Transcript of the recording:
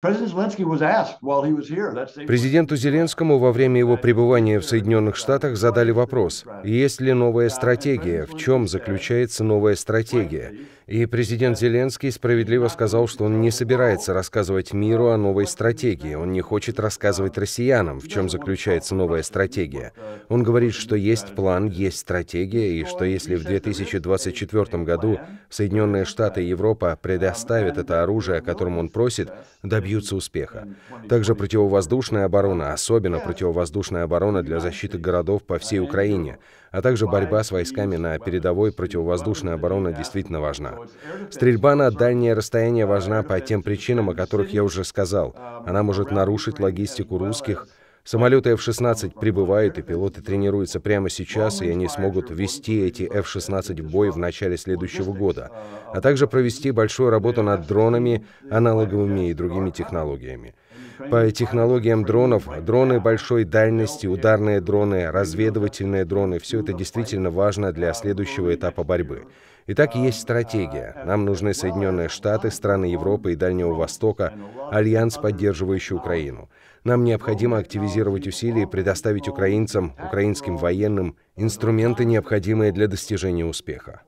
Президенту Зеленскому во время его пребывания в Соединенных Штатах задали вопрос, есть ли новая стратегия, в чем заключается новая стратегия. И президент Зеленский справедливо сказал, что он не собирается рассказывать миру о новой стратегии, он не хочет рассказывать россиянам, в чем заключается новая стратегия. Он говорит, что есть план, есть стратегия, и что если в 2024 году Соединенные Штаты и Европа предоставят это оружие, о котором он просит, добьются добьются успеха. Также противовоздушная оборона, особенно противовоздушная оборона для защиты городов по всей Украине, а также борьба с войсками на передовой противовоздушная оборона действительно важна. Стрельба на дальнее расстояние важна по тем причинам, о которых я уже сказал. Она может нарушить логистику русских, Самолеты F-16 прибывают, и пилоты тренируются прямо сейчас, и они смогут ввести эти F-16 в бой в начале следующего года, а также провести большую работу над дронами, аналоговыми и другими технологиями. По технологиям дронов, дроны большой дальности, ударные дроны, разведывательные дроны, все это действительно важно для следующего этапа борьбы. Итак, есть стратегия. Нам нужны Соединенные Штаты, страны Европы и Дальнего Востока, альянс, поддерживающий Украину. Нам необходимо активизировать усилия и предоставить украинцам, украинским военным инструменты, необходимые для достижения успеха.